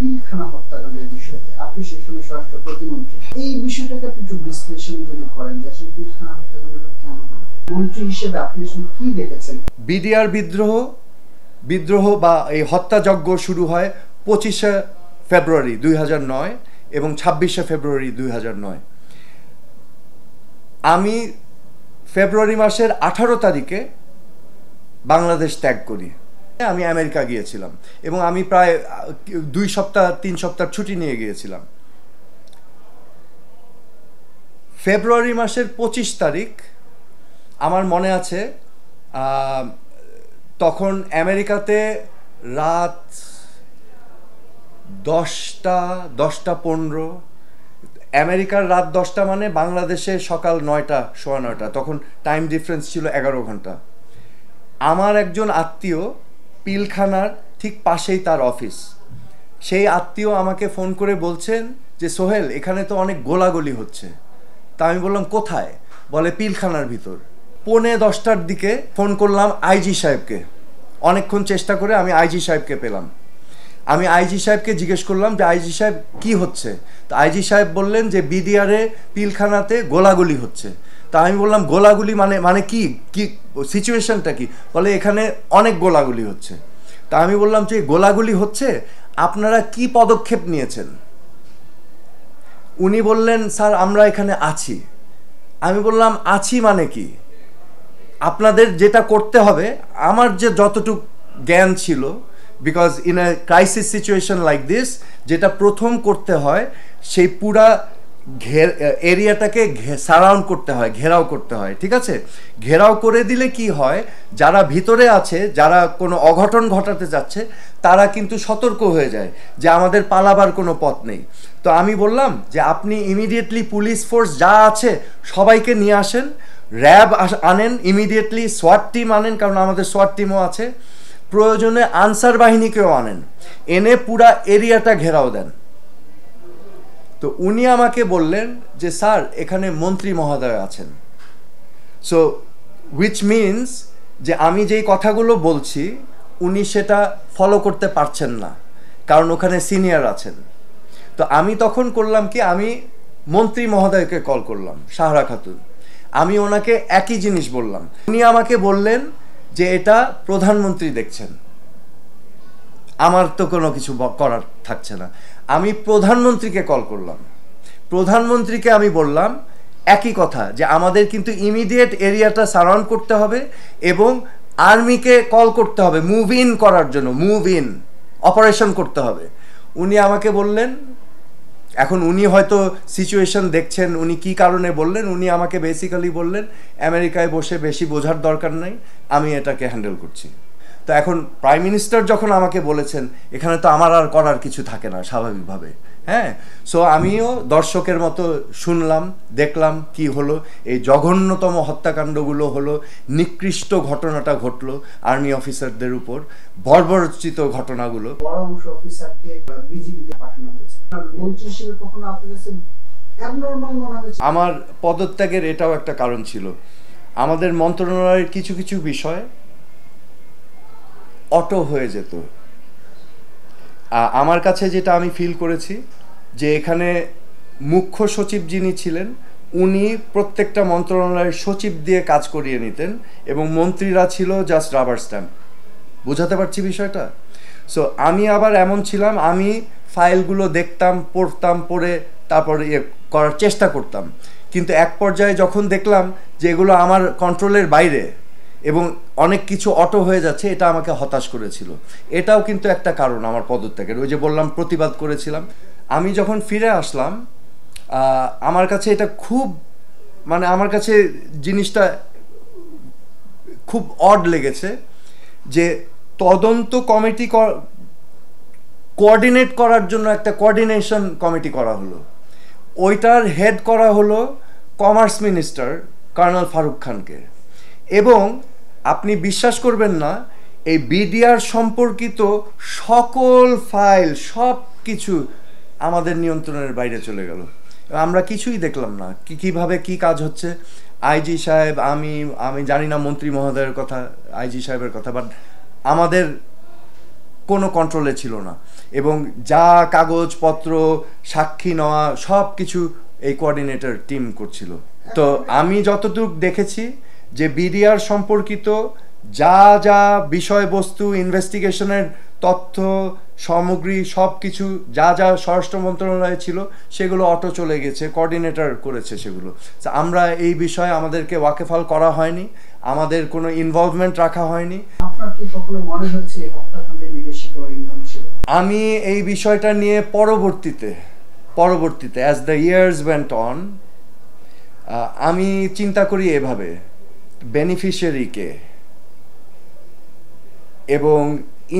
পিলখানা হত্যাকাণ্ডের আপনি স্বরাষ্ট্র প্রতিমন্ত্রী এই বিষয়টাকে আপনি একটু বিশ্লেষণ যদি করেন যে আসলে পিলখানা হত্যাকাণ্ডটা কেন মন্ত্রী হিসেবে আপনি আসলে কি দেখেছেন বিডিআর বিদ্রোহ বিদ্রোহ বা এই হত্যাযজ্ঞ শুরু হয় পঁচিশে ফেব্রুয়ারি দুই নয় এবং ছাব্বিশে ফেব্রুয়ারি দুই নয় আমি ফেব্রুয়ারি মাসের আঠারো তারিখে বাংলাদেশ ত্যাগ করি আমি আমেরিকা গিয়েছিলাম এবং আমি প্রায় দুই সপ্তাহ তিন সপ্তাহ ছুটি নিয়ে গিয়েছিলাম ফেব্রুয়ারি মাসের পঁচিশ তারিখ আমার মনে আছে তখন আমেরিকাতে রাত দশটা দশটা পনেরো আমেরিকার রাত দশটা মানে বাংলাদেশে সকাল নয়টা সোয়া নয়টা তখন টাইম ডিফারেন্স ছিল এগারো ঘন্টা আমার একজন আত্মীয় পিলখানার ঠিক পাশেই তার অফিস সেই আত্মীয় আমাকে ফোন করে বলছেন যে সোহেল এখানে তো অনেক গোলাগুলি হচ্ছে তা আমি বললাম কোথায় বলে পিলখানার ভিতর পৌনে দশটার দিকে ফোন করলাম আইজি সাহেবকে অনেকক্ষণ চেষ্টা করে আমি আইজি সাহেবকে পেলাম আমি আইজি সাহেবকে জিজ্ঞেস করলাম যে আইজি সাহেব কি হচ্ছে তো আইজি সাহেব বললেন যে বিডিআরে পিলখানাতে গোলাগুলি হচ্ছে তা আমি বললাম গোলাগুলি মানে মানে কি কি সিচুয়েশনটা কি বলে এখানে অনেক গোলাগুলি হচ্ছে তা আমি বললাম যে গোলাগুলি হচ্ছে আপনারা কি পদক্ষেপ নিয়েছেন উনি বললেন স্যার আমরা এখানে আছি আমি বললাম আছি মানে কি আপনাদের যেটা করতে হবে আমার যে যতটুক জ্ঞান ছিল because in a crisis situation like this যেটা প্রথম করতে হয় সেই পুরা ঘের এরিয়াটাকে সারাউন্ড করতে হয় ঘেরাও করতে হয় ঠিক আছে ঘেরাও করে দিলে কি হয় যারা ভিতরে আছে যারা কোনো অঘটন ঘটাতে যাচ্ছে তারা কিন্তু সতর্ক হয়ে যায় যে আমাদের পালাবার কোনো পথ নেই তো আমি বললাম যে আপনি ইমিডিয়েটলি পুলিশ ফোর্স যা আছে সবাইকে নিয়ে আসেন র্যাব আনেন ইমিডিয়েটলি সোয়াট টিম আনেন কারণ আমাদের সোয়াট টিমও আছে প্রয়োজনে আনসার বাহিনীকেও আনেন এনে পুরা এরিয়াটা ঘেরাও দেন তো উনি আমাকে বললেন যে স্যার এখানে মন্ত্রী মহোদয় আছেন সো উইচ মিনস যে আমি যেই কথাগুলো বলছি উনি সেটা ফলো করতে পারছেন না কারণ ওখানে সিনিয়র আছেন তো আমি তখন করলাম কি আমি মন্ত্রী মহোদয়কে কল করলাম সাহারা খাতুন আমি ওনাকে একই জিনিস বললাম উনি আমাকে বললেন যে এটা প্রধানমন্ত্রী দেখছেন আমার তো কোনো কিছু করার থাকছে না আমি প্রধানমন্ত্রীকে কল করলাম প্রধানমন্ত্রীকে আমি বললাম একই কথা যে আমাদের কিন্তু ইমিডিয়েট এরিয়াটা সারাউন্ড করতে হবে এবং আর্মিকে কল করতে হবে মুভ ইন করার জন্য মুভ ইন অপারেশন করতে হবে উনি আমাকে বললেন এখন উনি হয়তো সিচুয়েশন দেখছেন উনি কি কারণে বললেন উনি আমাকে বেসিক্যালি বললেন আমেরিকায় বসে বেশি বোঝার দরকার নাই আমি এটাকে হ্যান্ডেল করছি তো এখন প্রাইম মিনিস্টার যখন আমাকে বলেছেন এখানে তো আমার আর করার কিছু থাকে না স্বাভাবিকভাবে হ্যাঁ সো আমিও দর্শকের মতো শুনলাম দেখলাম কি হলো এই জঘন্যতম হত্যাকাণ্ডগুলো হলো নিকৃষ্ট ঘটনাটা ঘটলো আর্মি অফিসারদের উপর বর্বরচিত ঘটনাগুলো আমার পদত্যাগের এটাও একটা কারণ ছিল আমাদের মন্ত্রণালয়ের কিছু কিছু বিষয় অটো হয়ে যেত আমার কাছে যেটা আমি ফিল করেছি যে এখানে মুখ্য সচিব যিনি ছিলেন উনি প্রত্যেকটা মন্ত্রণালয়ের সচিব দিয়ে কাজ করিয়ে নিতেন এবং মন্ত্রীরা ছিল জাস্ট রাবার স্ট্যাম্প বোঝাতে পারছি বিষয়টা সো আমি আবার এমন ছিলাম আমি ফাইলগুলো দেখতাম পড়তাম পড়ে তারপর ইয়ে করার চেষ্টা করতাম কিন্তু এক পর্যায়ে যখন দেখলাম যে এগুলো আমার কন্ট্রোলের বাইরে এবং অনেক কিছু অটো হয়ে যাচ্ছে এটা আমাকে হতাশ করেছিল এটাও কিন্তু একটা কারণ আমার পদত্যাগের ওই যে বললাম প্রতিবাদ করেছিলাম আমি যখন ফিরে আসলাম আমার কাছে এটা খুব মানে আমার কাছে জিনিসটা খুব অড লেগেছে যে তদন্ত কমিটি কোঅর্ডিনেট করার জন্য একটা কোঅর্ডিনেশন কমিটি করা হলো ওইটার হেড করা হলো কমার্স মিনিস্টার কর্নাল ফারুক খানকে এবং আপনি বিশ্বাস করবেন না এই বিডিআর সম্পর্কিত সকল ফাইল সব কিছু আমাদের নিয়ন্ত্রণের বাইরে চলে গেল আমরা কিছুই দেখলাম না কি কীভাবে কি কাজ হচ্ছে আইজি সাহেব আমি আমি জানি না মন্ত্রী মহোদয়ের কথা আইজি সাহেবের কথা বাট আমাদের কোনো কন্ট্রোলে ছিল না এবং যা কাগজপত্র সাক্ষী নেওয়া সব কিছু এই কোয়ার্ডিনেটর টিম করছিল তো আমি যতটুকু দেখেছি যে বিডিআর সম্পর্কিত যা যা বিষয়বস্তু ইনভেস্টিগেশনের তথ্য সামগ্রী সব কিছু যা যা স্বরাষ্ট্র মন্ত্রণালয়ে ছিল সেগুলো অটো চলে গেছে কোঅর্ডিনেটর করেছে সেগুলো আমরা এই বিষয়ে আমাদেরকে ওয়াকেফাল করা হয়নি আমাদের কোনো ইনভলভমেন্ট রাখা হয়নি আমি এই বিষয়টা নিয়ে পরবর্তীতে পরবর্তীতে as the years went on আমি চিন্তা করি এভাবে বেনিফিশিয়ারিকে এবং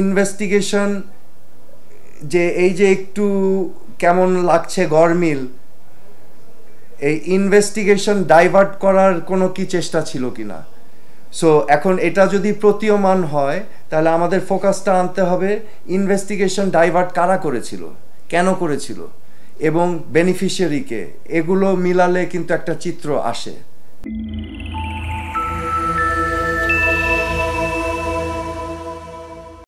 ইনভেস্টিগেশন যে এই যে একটু কেমন লাগছে গরমিল এই ইনভেস্টিগেশন ডাইভার্ট করার কোনো কি চেষ্টা ছিল কি না সো এখন এটা যদি প্রতীয়মান হয় তাহলে আমাদের ফোকাসটা আনতে হবে ইনভেস্টিগেশন ডাইভার্ট কারা করেছিল কেন করেছিল এবং বেনিফিশিয়ারিকে এগুলো মিলালে কিন্তু একটা চিত্র আসে